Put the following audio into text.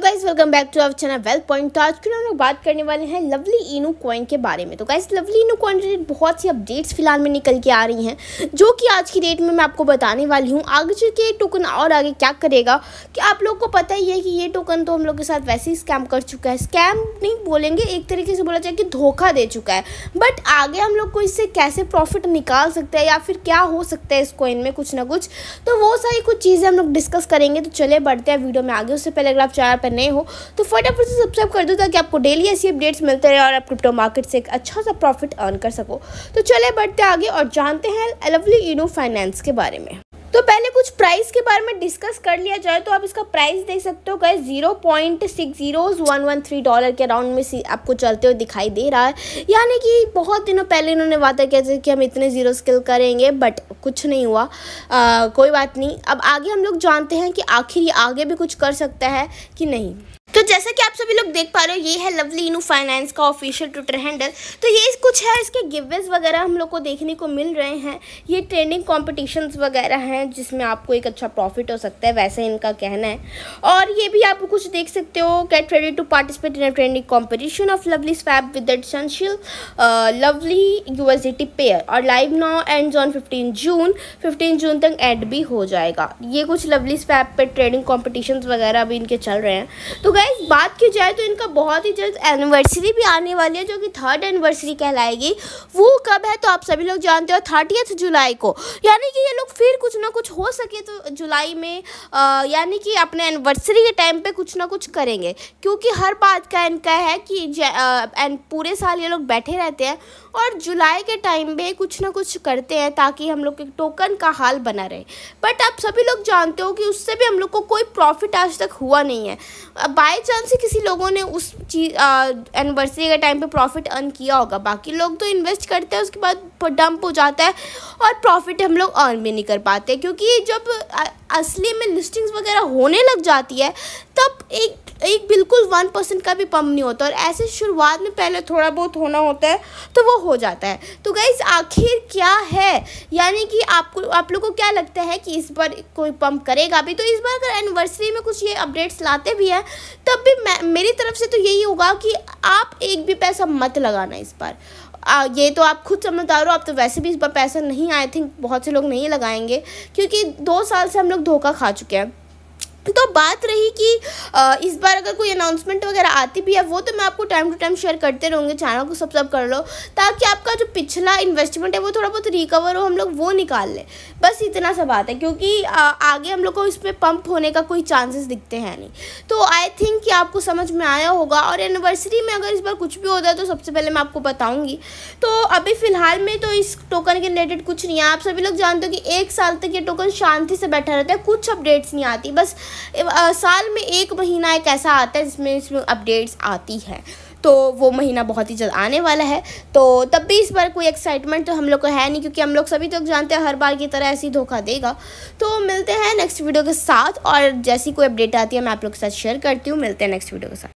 guys welcome back to our channel wealth point तो आज क्यों हम लोग बात करने वाले हैं लवली इनू कॉइन के बारे में तो guys Lovely Inu coin related बहुत सी अपडेट्स फिलहाल में निकल के आ रही हैं जो कि आज की डेट में मैं आपको बताने वाली हूँ आगे चल के टोकन और आगे क्या करेगा कि आप लोग को पता ही है कि ये टोकन तो हम लोग के साथ वैसे ही स्कैम कर चुका है स्कैम नहीं बोलेंगे एक तरीके से बोला जाए कि धोखा दे चुका है बट आगे हम लोग को इससे कैसे प्रॉफिट निकाल सकते हैं या फिर क्या हो सकता है इस कॉइन में कुछ ना कुछ तो वो सारी कुछ चीज़ें हम लोग डिस्कस करेंगे तो चले बढ़ते हैं वीडियो में आगे उससे पहले अगर आप चाहें पर नए हो तो फटाफट से सब्सक्राइब कर दो ताकि आपको डेली ऐसी अपडेट्स मिलते रहे और आप क्रिप्टो मार्केट से एक अच्छा सा प्रॉफिट अर्न कर सको तो चले बढ़ते आगे और जानते हैं लवली इनो फाइनेंस के बारे में तो पहले कुछ प्राइस के बारे में डिस्कस कर लिया जाए तो आप इसका प्राइस देख सकते हो गए zero point six zero one one three dollar के अराउंड में आपको चलते हुए दिखाई दे रहा है यानी कि बहुत दिनों पहले इन्होंने वादा किया था कि हम इतने ज़ीरो स्किल करेंगे बट कुछ नहीं हुआ आ, कोई बात नहीं अब आगे हम लोग जानते हैं कि आखिर ये आगे भी कुछ कर सकता है कि नहीं जैसा कि आप सभी लोग देख पा रहे हो ये है लवली इनू फाइनेंस का ऑफिशियल ट्विटर हैंडल तो ये कुछ है इसके गिवेज वगैरह हम लोग को देखने को मिल रहे हैं ये ट्रेनिंग कॉम्पिटिशन्स वगैरह हैं जिसमें आपको एक अच्छा प्रॉफिट हो सकता है वैसे इनका कहना है और ये भी आप कुछ देख सकते हो get ready to participate in training competition of Lovely swap with Lovely university pair और live now and on fifteen June fifteen June तक एड भी हो जाएगा ये कुछ लवली स्वैप पर ट्रेनिंग कॉम्पिटिशन वगैरह भी इनके चल रहे हैं तो गाइज बात की जाए तो इनका बहुत ही जल्द एनिवर्सरी भी आने वाली है जो कि थर्ड एनिवर्सरी कहलाएगी वो कब है तो आप सभी लोग जानते हो थर्टियथ जुलाई को यानी कि ये लोग फिर कुछ ना कुछ हो सके तो जुलाई में यानी कि अपने एनिवर्सरी के टाइम पे कुछ ना कुछ करेंगे क्योंकि हर बात का इनका है कि एन, पूरे साल ये लोग बैठे रहते हैं और जुलाई के टाइम पे कुछ ना कुछ करते हैं ताकि हम लोग के टोकन का हाल बना रहे बट आप सभी लोग जानते हो कि उससे भी हम लोग को कोई प्रॉफिट आज तक हुआ नहीं है बाई चांस से किसी लोगों ने उस चीज एनिवर्सरी के टाइम पे प्रॉफिट अर्न किया होगा बाकी लोग तो इन्वेस्ट करते हैं उसके बाद डंप हो जाता है और प्रॉफिट हम लोग अर्न भी नहीं कर पाते क्योंकि जब असली में लिस्टिंग्स वगैरह होने लग जाती है तब एक एक बिल्कुल वन परसेंट का भी पम्प नहीं होता और ऐसे शुरुआत में पहले थोड़ा बहुत होना होता है तो वो हो जाता है तो गाइज आखिर क्या है यानी कि आपको आप लोग को क्या लगता है कि इस बार कोई पम्प करेगा भी तो इस बार अगर एनिवर्सरी में कुछ ये अपडेट्स लाते भी हैं तब भी मैं मेरी तरफ से तो यही होगा कि आप एक भी पैसा मत लगाना इस बार आ, ये तो आप खुद समझदार हो आप तो वैसे भी इस बार पैसा नहीं आई थिंक बहुत से लोग नहीं लगाएंगे क्योंकि दो साल से हम लोग धोखा खा चुके हैं तो बात रही कि इस बार अगर कोई अनाउंसमेंट वगैरह आती भी है वो तो मैं आपको टाइम टू टाइम शेयर करते रहूँगी चैनल को सब्सक्राइब कर लो ताकि आपका जो पिछला इन्वेस्टमेंट है वो थोड़ा बहुत रिकवर हो हम लोग वो निकाल लें बस इतना सा बात है क्योंकि आगे हम लोग को इसमें पम्प होने का कोई चांसेस दिखते हैं नहीं तो आई थिंक कि आपको समझ में आया होगा और एनिवर्सरी में अगर इस बार कुछ भी होता है तो सबसे पहले मैं आपको बताऊँगी तो अभी फ़िलहाल में तो इस टोकन के रिलेटेड कुछ नहीं है आप सभी लोग जानते हो कि एक साल तक ये टोकन शांति से बैठा रहता है कुछ अपडेट्स नहीं आती बस साल में एक महीना एक ऐसा आता है जिसमें इसमें अपडेट्स आती हैं तो वो महीना बहुत ही जल्द आने वाला है तो तब भी इस बार कोई एक्साइटमेंट तो हम लोग को है नहीं क्योंकि हम लोग सभी लोग तो जानते हैं हर बार की तरह ऐसी ही धोखा देगा तो मिलते हैं नेक्स्ट वीडियो के साथ और जैसी कोई अपडेट आती है मैं आप लोग के साथ शेयर करती हूँ मिलते हैं नेक्स्ट वीडियो के साथ